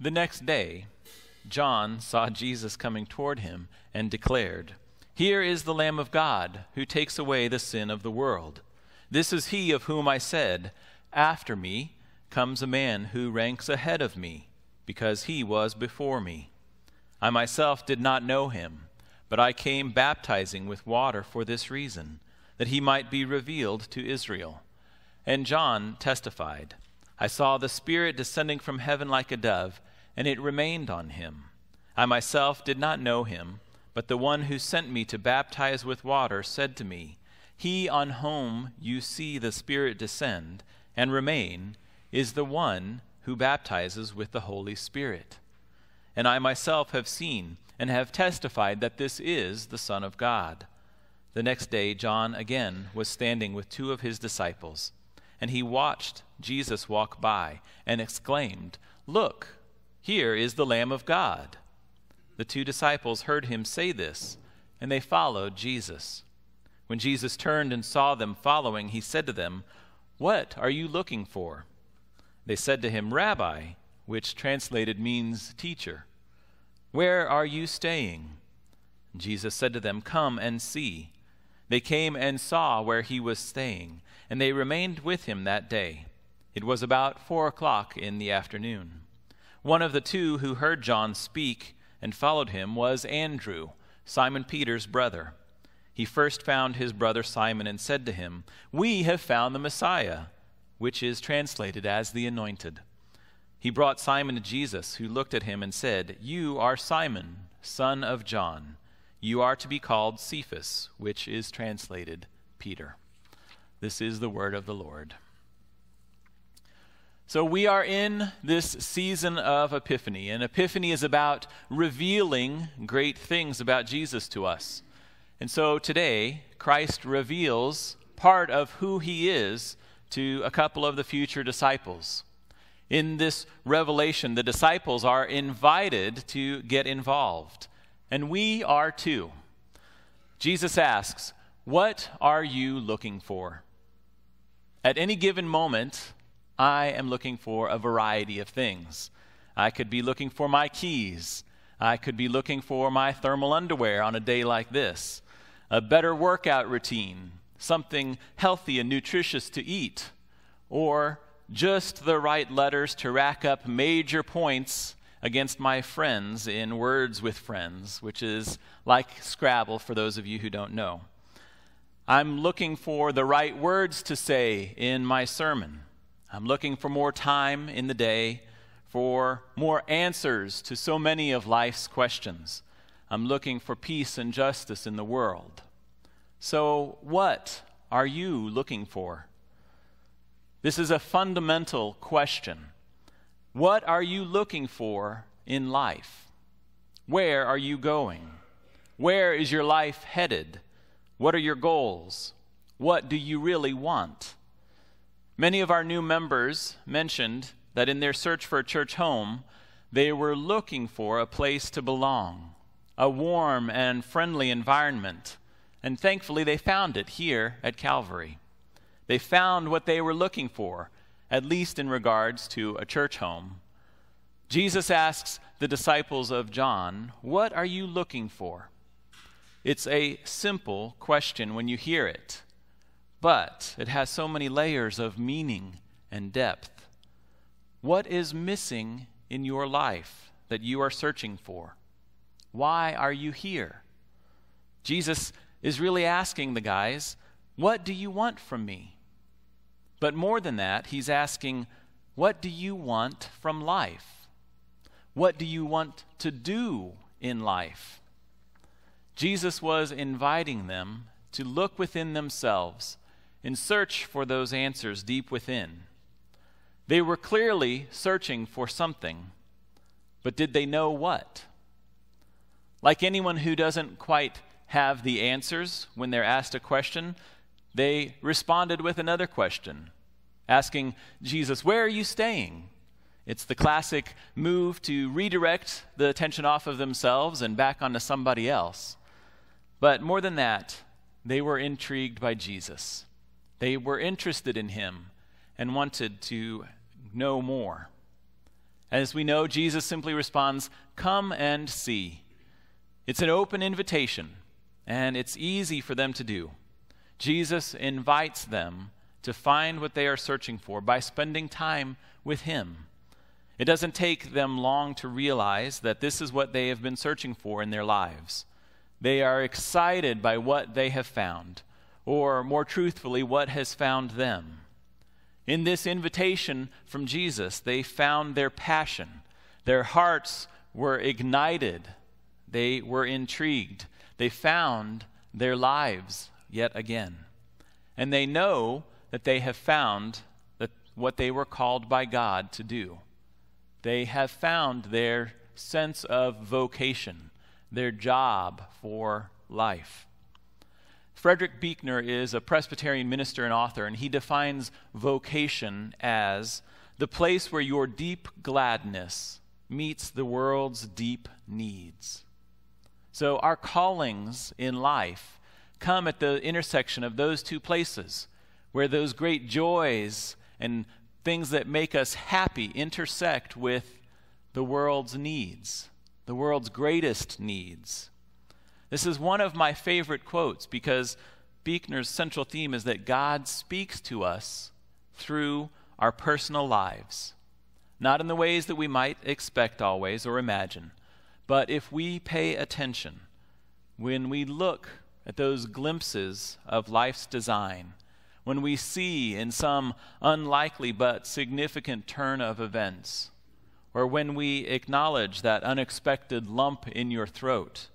The next day, John saw Jesus coming toward him and declared, Here is the Lamb of God who takes away the sin of the world. This is he of whom I said, After me comes a man who ranks ahead of me, because he was before me. I myself did not know him, but I came baptizing with water for this reason, that he might be revealed to Israel. And John testified, I saw the Spirit descending from heaven like a dove and it remained on him. I myself did not know him, but the one who sent me to baptize with water said to me, He on whom you see the Spirit descend and remain is the one who baptizes with the Holy Spirit. And I myself have seen and have testified that this is the Son of God. The next day, John again was standing with two of his disciples, and he watched Jesus walk by and exclaimed, Look! Here is the Lamb of God. The two disciples heard him say this, and they followed Jesus. When Jesus turned and saw them following, he said to them, What are you looking for? They said to him, Rabbi, which translated means teacher. Where are you staying? Jesus said to them, Come and see. They came and saw where he was staying, and they remained with him that day. It was about four o'clock in the afternoon. One of the two who heard John speak and followed him was Andrew, Simon Peter's brother. He first found his brother Simon and said to him, We have found the Messiah, which is translated as the Anointed. He brought Simon to Jesus, who looked at him and said, You are Simon, son of John. You are to be called Cephas, which is translated Peter. This is the word of the Lord. So, we are in this season of Epiphany, and Epiphany is about revealing great things about Jesus to us. And so, today, Christ reveals part of who he is to a couple of the future disciples. In this revelation, the disciples are invited to get involved, and we are too. Jesus asks, What are you looking for? At any given moment, I am looking for a variety of things. I could be looking for my keys. I could be looking for my thermal underwear on a day like this, a better workout routine, something healthy and nutritious to eat, or just the right letters to rack up major points against my friends in Words with Friends, which is like Scrabble for those of you who don't know. I'm looking for the right words to say in my sermon. I'm looking for more time in the day, for more answers to so many of life's questions. I'm looking for peace and justice in the world. So, what are you looking for? This is a fundamental question. What are you looking for in life? Where are you going? Where is your life headed? What are your goals? What do you really want? Many of our new members mentioned that in their search for a church home, they were looking for a place to belong, a warm and friendly environment. And thankfully, they found it here at Calvary. They found what they were looking for, at least in regards to a church home. Jesus asks the disciples of John, What are you looking for? It's a simple question when you hear it but it has so many layers of meaning and depth. What is missing in your life that you are searching for? Why are you here? Jesus is really asking the guys, What do you want from me? But more than that, he's asking, What do you want from life? What do you want to do in life? Jesus was inviting them to look within themselves in search for those answers deep within. They were clearly searching for something, but did they know what? Like anyone who doesn't quite have the answers when they're asked a question, they responded with another question, asking Jesus, Where are you staying? It's the classic move to redirect the attention off of themselves and back onto somebody else. But more than that, they were intrigued by Jesus. They were interested in him and wanted to know more. As we know, Jesus simply responds, Come and see. It's an open invitation, and it's easy for them to do. Jesus invites them to find what they are searching for by spending time with Him. It doesn't take them long to realize that this is what they have been searching for in their lives. They are excited by what they have found, or more truthfully, what has found them. In this invitation from Jesus, they found their passion. Their hearts were ignited. They were intrigued. They found their lives yet again. And they know that they have found that what they were called by God to do. They have found their sense of vocation, their job for life. Frederick Buechner is a Presbyterian minister and author, and he defines vocation as the place where your deep gladness meets the world's deep needs. So, our callings in life come at the intersection of those two places, where those great joys and things that make us happy intersect with the world's needs, the world's greatest needs. This is one of my favorite quotes because Beekner's central theme is that God speaks to us through our personal lives, not in the ways that we might expect always or imagine, but if we pay attention, when we look at those glimpses of life's design, when we see in some unlikely but significant turn of events, or when we acknowledge that unexpected lump in your throat,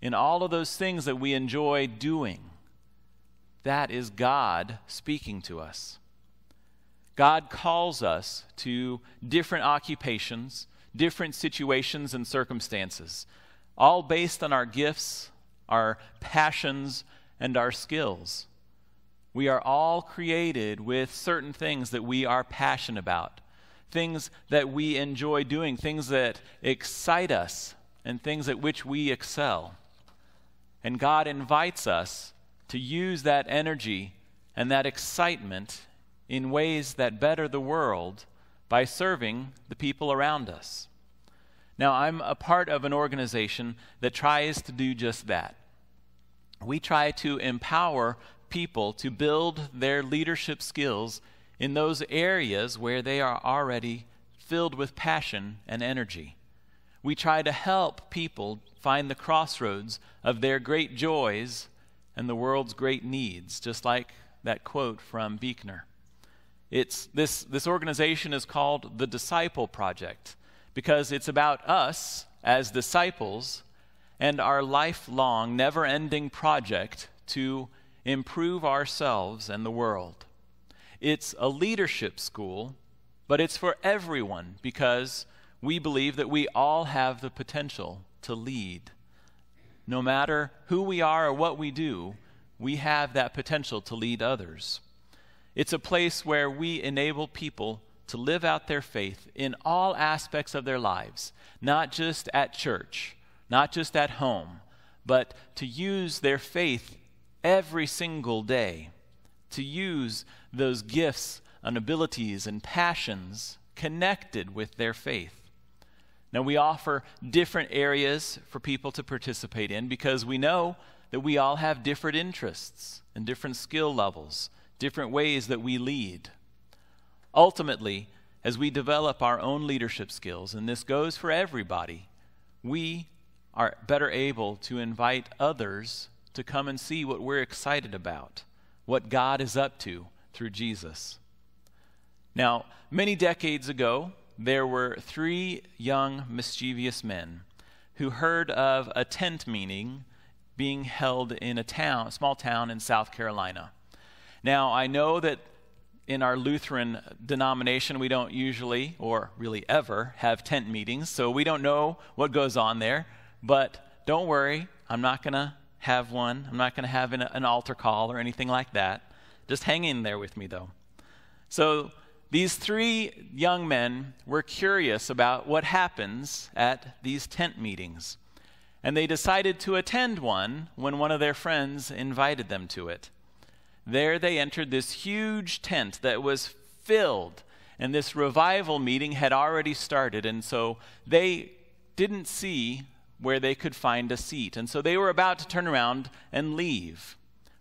in all of those things that we enjoy doing. That is God speaking to us. God calls us to different occupations, different situations and circumstances, all based on our gifts, our passions, and our skills. We are all created with certain things that we are passionate about, things that we enjoy doing, things that excite us, and things at which we excel. And God invites us to use that energy and that excitement in ways that better the world by serving the people around us. Now, I'm a part of an organization that tries to do just that. We try to empower people to build their leadership skills in those areas where they are already filled with passion and energy we try to help people find the crossroads of their great joys and the world's great needs, just like that quote from Beekner. It's, this, this organization is called the Disciple Project because it's about us as disciples and our lifelong, never ending project to improve ourselves and the world. It's a leadership school, but it's for everyone because we believe that we all have the potential to lead. No matter who we are or what we do, we have that potential to lead others. It's a place where we enable people to live out their faith in all aspects of their lives, not just at church, not just at home, but to use their faith every single day, to use those gifts and abilities and passions connected with their faith. Now, we offer different areas for people to participate in because we know that we all have different interests and different skill levels, different ways that we lead. Ultimately, as we develop our own leadership skills, and this goes for everybody, we are better able to invite others to come and see what we're excited about, what God is up to through Jesus. Now, many decades ago, there were three young mischievous men who heard of a tent meeting being held in a town, small town in South Carolina. Now, I know that in our Lutheran denomination, we don't usually, or really ever, have tent meetings, so we don't know what goes on there. But don't worry, I'm not going to have one. I'm not going to have an, an, altar call or anything like that. Just hang in there with me, though. So these three young men were curious about what happens at these tent meetings, and they decided to attend one when one of their friends invited them to it. There they entered this huge tent that was filled, and this revival meeting had already started, and so they didn't see where they could find a seat. And so they were about to turn around and leave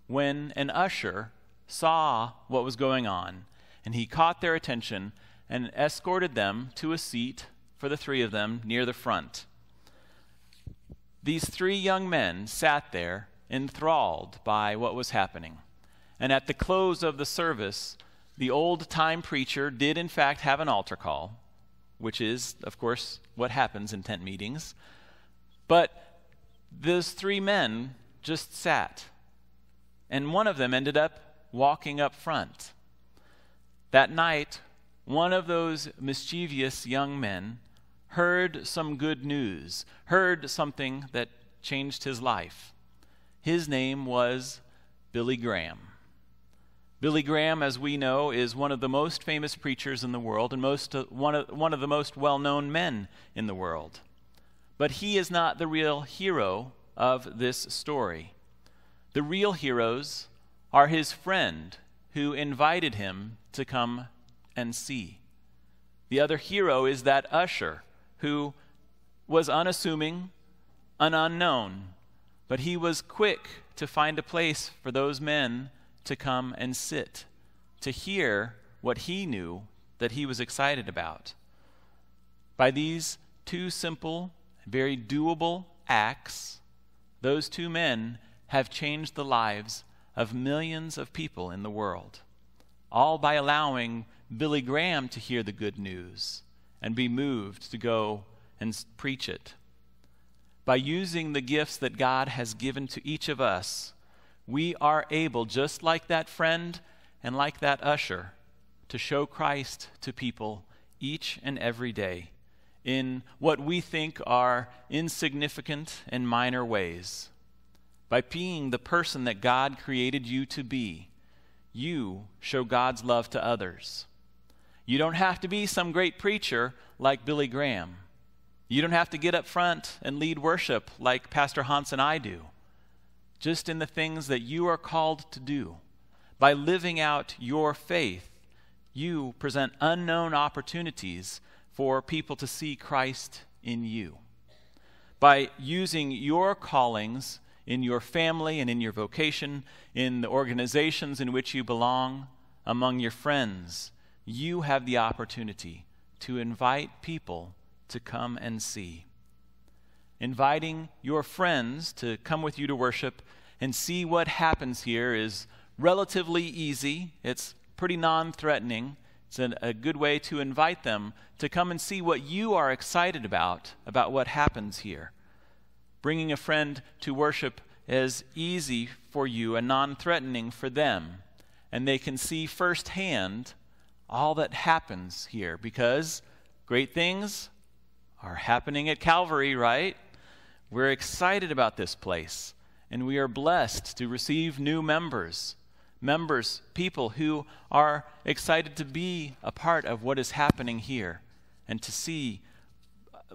when an usher saw what was going on and he caught their attention and escorted them to a seat for the three of them near the front. These three young men sat there enthralled by what was happening. And at the close of the service, the old time preacher did, in fact, have an altar call, which is, of course, what happens in tent meetings. But those three men just sat. And one of them ended up walking up front that night, one of those mischievous young men heard some good news, heard something that changed his life. His name was Billy Graham. Billy Graham, as we know, is one of the most famous preachers in the world and most, uh, one, of, one of the most well known men in the world. But he is not the real hero of this story. The real heroes are his friend who invited him to come and see. The other hero is that usher who was unassuming, an unknown, but he was quick to find a place for those men to come and sit, to hear what he knew that he was excited about. By these two simple, very doable acts, those two men have changed the lives of millions of people in the world all by allowing Billy Graham to hear the good news and be moved to go and preach it. By using the gifts that God has given to each of us, we are able, just like that friend and like that usher, to show Christ to people each and every day in what we think are insignificant and minor ways. By being the person that God created you to be, you show God's love to others. You don't have to be some great preacher like Billy Graham. You don't have to get up front and lead worship like Pastor Hans and I do. Just in the things that you are called to do. By living out your faith, you present unknown opportunities for people to see Christ in you. By using your callings in your family and in your vocation, in the organizations in which you belong, among your friends, you have the opportunity to invite people to come and see. Inviting your friends to come with you to worship and see what happens here is relatively easy. It's pretty non threatening. It's an, a good way to invite them to come and see what you are excited about, about what happens here. Bringing a friend to worship is easy for you and non threatening for them. And they can see firsthand all that happens here because great things are happening at Calvary, right? We're excited about this place, and we are blessed to receive new members. Members, people who are excited to be a part of what is happening here and to see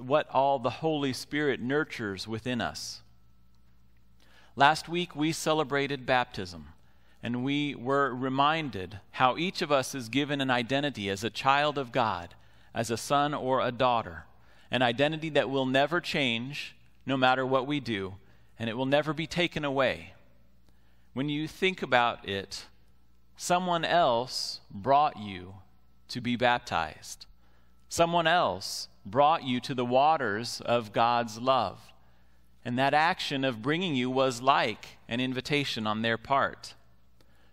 what all the Holy Spirit nurtures within us. Last week, we celebrated baptism, and we were reminded how each of us is given an identity as a child of God, as a son or a daughter, an identity that will never change no matter what we do, and it will never be taken away. When you think about it, someone else brought you to be baptized. Someone else brought you to the waters of God's love. And that action of bringing you was like an invitation on their part.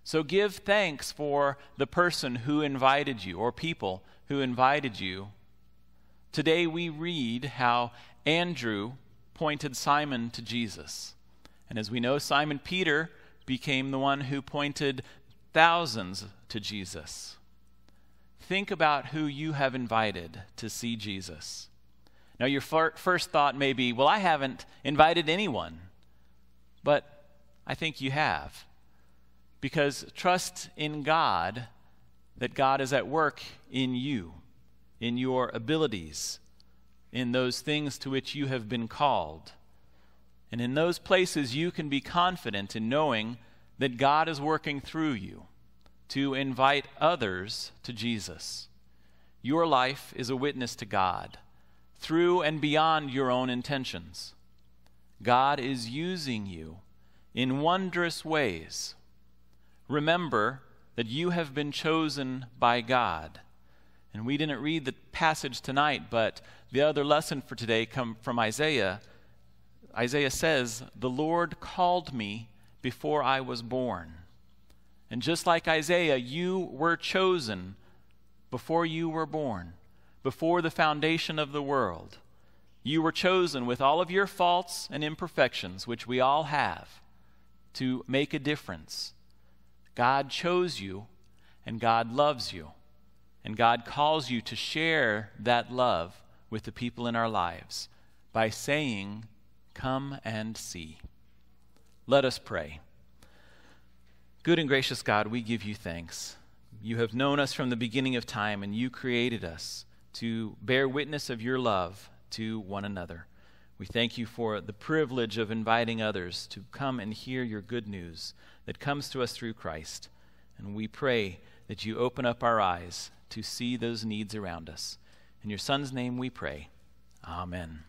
So give thanks for the person who invited you or people who invited you. Today we read how Andrew pointed Simon to Jesus. And as we know, Simon Peter became the one who pointed thousands to Jesus think about who you have invited to see Jesus. Now, your first thought may be, well, I haven't invited anyone, but I think you have. Because trust in God that God is at work in you, in your abilities, in those things to which you have been called. And in those places, you can be confident in knowing that God is working through you to invite others to Jesus. Your life is a witness to God through and beyond your own intentions. God is using you in wondrous ways. Remember that you have been chosen by God. And we didn't read the passage tonight, but the other lesson for today come from Isaiah. Isaiah says, "The Lord called me before I was born." And just like Isaiah, you were chosen before you were born, before the foundation of the world. You were chosen with all of your faults and imperfections, which we all have, to make a difference. God chose you, and God loves you, and God calls you to share that love with the people in our lives by saying, Come and see. Let us pray. Good and gracious God, we give you thanks. You have known us from the beginning of time, and you created us to bear witness of your love to one another. We thank you for the privilege of inviting others to come and hear your good news that comes to us through Christ. And we pray that you open up our eyes to see those needs around us. In your Son's name we pray. Amen.